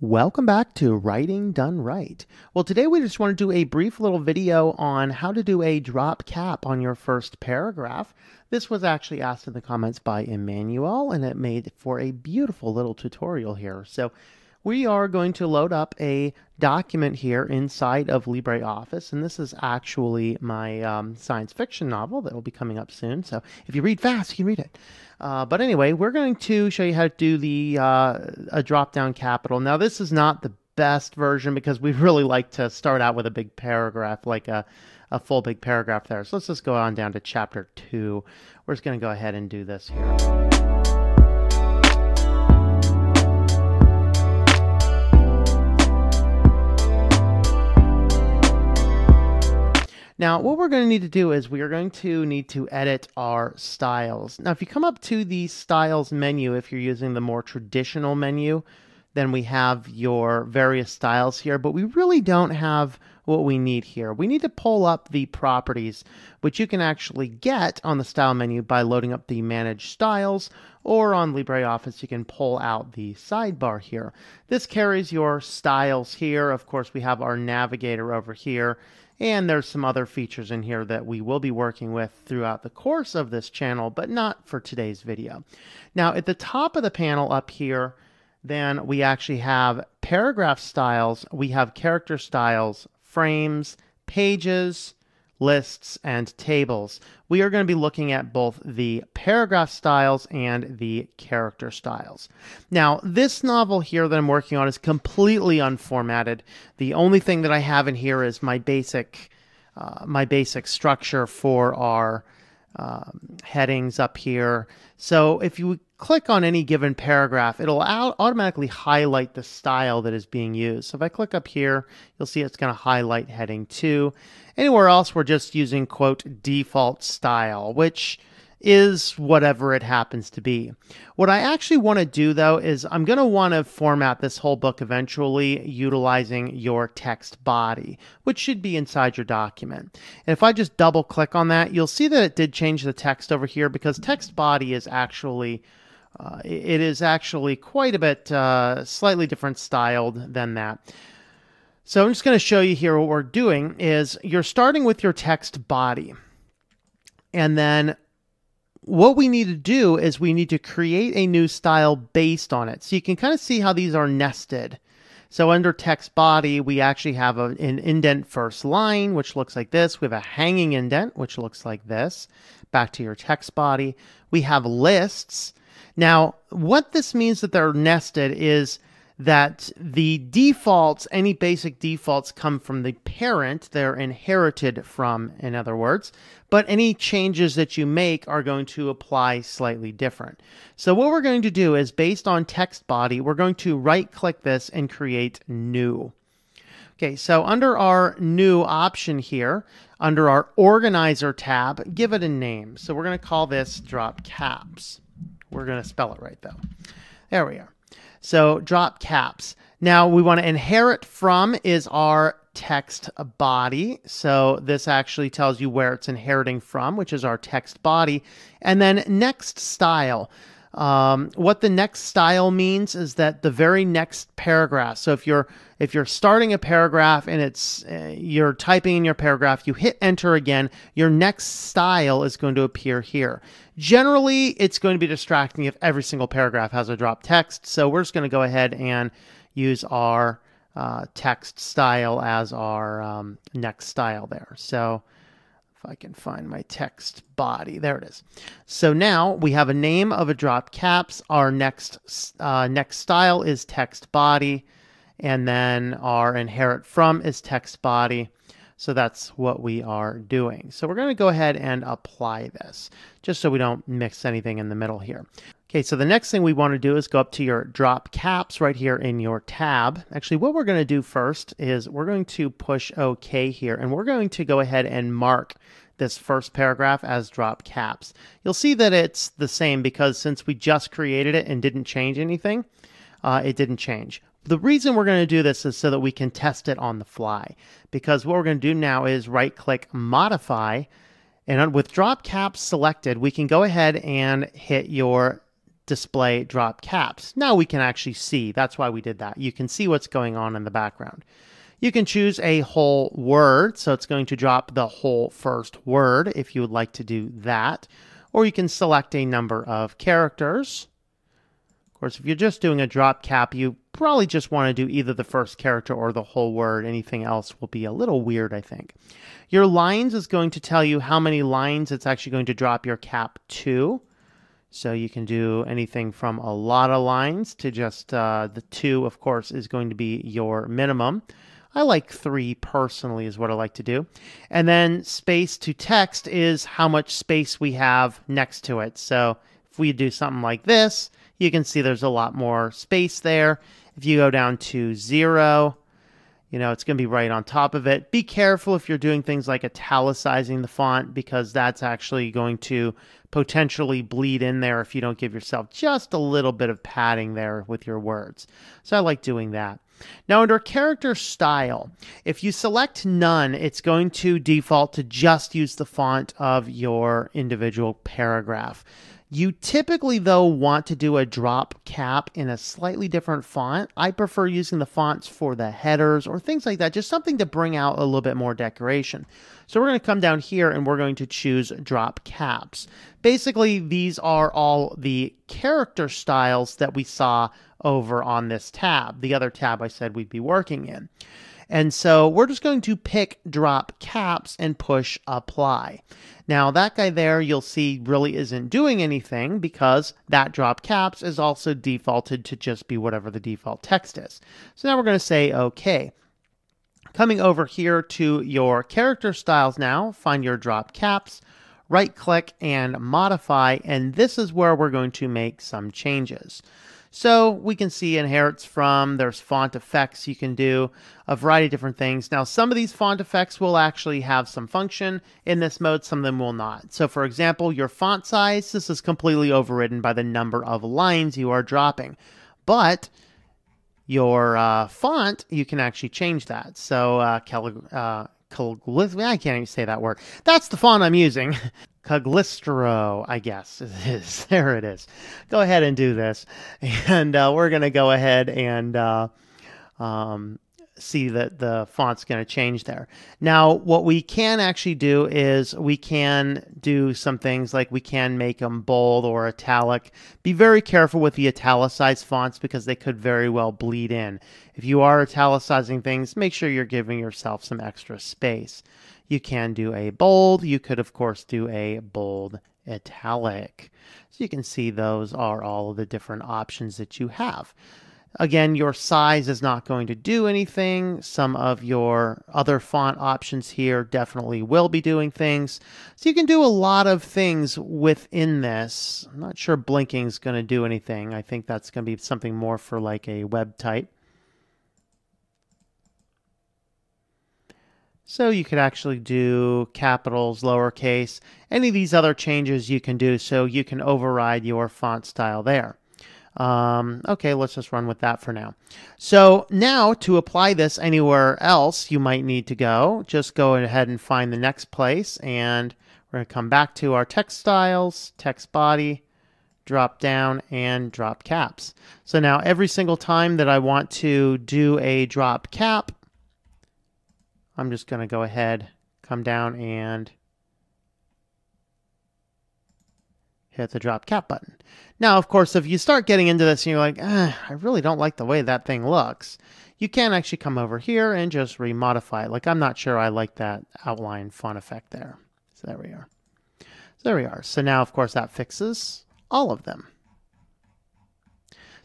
Welcome back to Writing Done Right. Well, today we just want to do a brief little video on how to do a drop cap on your first paragraph. This was actually asked in the comments by Emmanuel, and it made for a beautiful little tutorial here. So we are going to load up a document here inside of LibreOffice, and this is actually my um, science fiction novel that will be coming up soon. So if you read fast, you can read it. Uh, but anyway, we're going to show you how to do the uh, a drop-down capital. Now, this is not the best version because we really like to start out with a big paragraph, like a, a full big paragraph there. So let's just go on down to chapter two. We're just going to go ahead and do this here. Now, what we're going to need to do is we are going to need to edit our styles. Now, if you come up to the styles menu, if you're using the more traditional menu, then we have your various styles here, but we really don't have what we need here. We need to pull up the properties, which you can actually get on the style menu by loading up the manage styles or on LibreOffice, you can pull out the sidebar here. This carries your styles here. Of course, we have our navigator over here and there's some other features in here that we will be working with throughout the course of this channel, but not for today's video. Now at the top of the panel up here, then we actually have paragraph styles, we have character styles, frames, pages, lists, and tables. We are going to be looking at both the paragraph styles and the character styles. Now, this novel here that I'm working on is completely unformatted. The only thing that I have in here is my basic, uh, my basic structure for our um, headings up here. So if you click on any given paragraph, it'll automatically highlight the style that is being used. So if I click up here, you'll see it's going to highlight heading two. Anywhere else, we're just using, quote, default style, which is whatever it happens to be. What I actually want to do though is I'm going to want to format this whole book eventually utilizing your text body, which should be inside your document. And if I just double click on that, you'll see that it did change the text over here because text body is actually uh, it is actually quite a bit uh, slightly different styled than that. So I'm just going to show you here what we're doing is you're starting with your text body. And then what we need to do is we need to create a new style based on it. So you can kind of see how these are nested. So under text body, we actually have a, an indent first line, which looks like this. We have a hanging indent, which looks like this. Back to your text body. We have lists. Now, what this means that they're nested is that the defaults, any basic defaults, come from the parent. They're inherited from, in other words, but any changes that you make are going to apply slightly different. So, what we're going to do is based on text body, we're going to right click this and create new. Okay, so under our new option here, under our organizer tab, give it a name. So, we're going to call this drop caps. We're going to spell it right though. There we are. So drop caps. Now we want to inherit from is our text body. So this actually tells you where it's inheriting from, which is our text body. And then next style. Um, what the next style means is that the very next paragraph. So if you're if you're starting a paragraph and it's uh, you're typing in your paragraph, you hit enter again. Your next style is going to appear here. Generally, it's going to be distracting if every single paragraph has a drop text. So we're just going to go ahead and use our uh, text style as our um, next style there. So I can find my text body, there it is. So now we have a name of a drop caps. Our next uh, next style is text body, and then our inherit from is text body. So that's what we are doing. So we're going to go ahead and apply this just so we don't mix anything in the middle here. Okay, so the next thing we want to do is go up to your drop caps right here in your tab. Actually, what we're going to do first is we're going to push OK here and we're going to go ahead and mark this first paragraph as drop caps. You'll see that it's the same because since we just created it and didn't change anything, uh, it didn't change. The reason we're going to do this is so that we can test it on the fly because what we're going to do now is right click modify and with drop caps selected, we can go ahead and hit your display drop caps. Now we can actually see. That's why we did that. You can see what's going on in the background. You can choose a whole word, so it's going to drop the whole first word if you would like to do that. Or you can select a number of characters. Of course, if you're just doing a drop cap, you probably just want to do either the first character or the whole word. Anything else will be a little weird, I think. Your lines is going to tell you how many lines it's actually going to drop your cap to. So you can do anything from a lot of lines to just uh, the two, of course, is going to be your minimum. I like three personally, is what I like to do. And then space to text is how much space we have next to it. So if we do something like this, you can see there's a lot more space there. If you go down to zero, you know, it's going to be right on top of it. Be careful if you're doing things like italicizing the font because that's actually going to potentially bleed in there if you don't give yourself just a little bit of padding there with your words. So I like doing that. Now, under character style, if you select none, it's going to default to just use the font of your individual paragraph. You typically, though, want to do a drop cap in a slightly different font. I prefer using the fonts for the headers or things like that, just something to bring out a little bit more decoration. So we're going to come down here and we're going to choose drop caps. Basically, these are all the character styles that we saw over on this tab, the other tab I said we'd be working in. And so we're just going to pick drop caps and push apply. Now that guy there you'll see really isn't doing anything because that drop caps is also defaulted to just be whatever the default text is. So now we're going to say okay. Coming over here to your character styles now, find your drop caps, right click and modify, and this is where we're going to make some changes. So we can see inherits from, there's font effects you can do, a variety of different things. Now, some of these font effects will actually have some function in this mode, some of them will not. So for example, your font size, this is completely overridden by the number of lines you are dropping. But your uh, font, you can actually change that. So uh, uh, I can't even say that word. That's the font I'm using. Caglistro, I guess it is. There it is. Go ahead and do this. And uh, we're going to go ahead and. Uh, um, see that the font's going to change there. Now, what we can actually do is we can do some things like we can make them bold or italic. Be very careful with the italicized fonts because they could very well bleed in. If you are italicizing things, make sure you're giving yourself some extra space. You can do a bold. You could, of course, do a bold italic. So you can see those are all of the different options that you have. Again, your size is not going to do anything. Some of your other font options here definitely will be doing things. So you can do a lot of things within this. I'm not sure blinking is going to do anything. I think that's going to be something more for like a web type. So you could actually do capitals, lowercase, any of these other changes you can do so you can override your font style there. Um, okay, let's just run with that for now. So now to apply this anywhere else you might need to go, just go ahead and find the next place and we're going to come back to our text styles, text body, drop down and drop caps. So now every single time that I want to do a drop cap, I'm just going to go ahead, come down and hit the drop cap button. Now, of course, if you start getting into this and you're like, ah, I really don't like the way that thing looks, you can actually come over here and just remodify it. Like, I'm not sure I like that outline font effect there. So there we are. So there we are. So now, of course, that fixes all of them.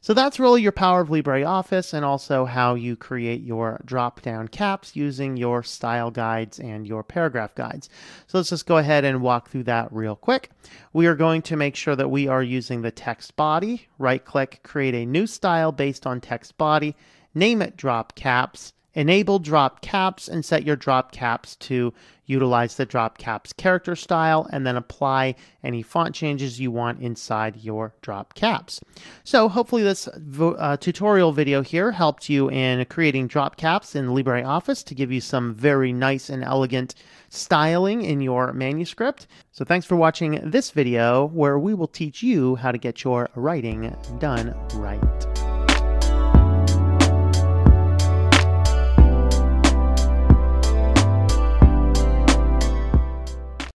So that's really your power of LibreOffice and also how you create your drop-down caps using your style guides and your paragraph guides. So let's just go ahead and walk through that real quick. We are going to make sure that we are using the text body, right-click, create a new style based on text body, name it drop caps, Enable drop caps and set your drop caps to utilize the drop caps character style and then apply any font changes you want inside your drop caps. So hopefully this uh, tutorial video here helped you in creating drop caps in LibreOffice to give you some very nice and elegant styling in your manuscript. So thanks for watching this video where we will teach you how to get your writing done right.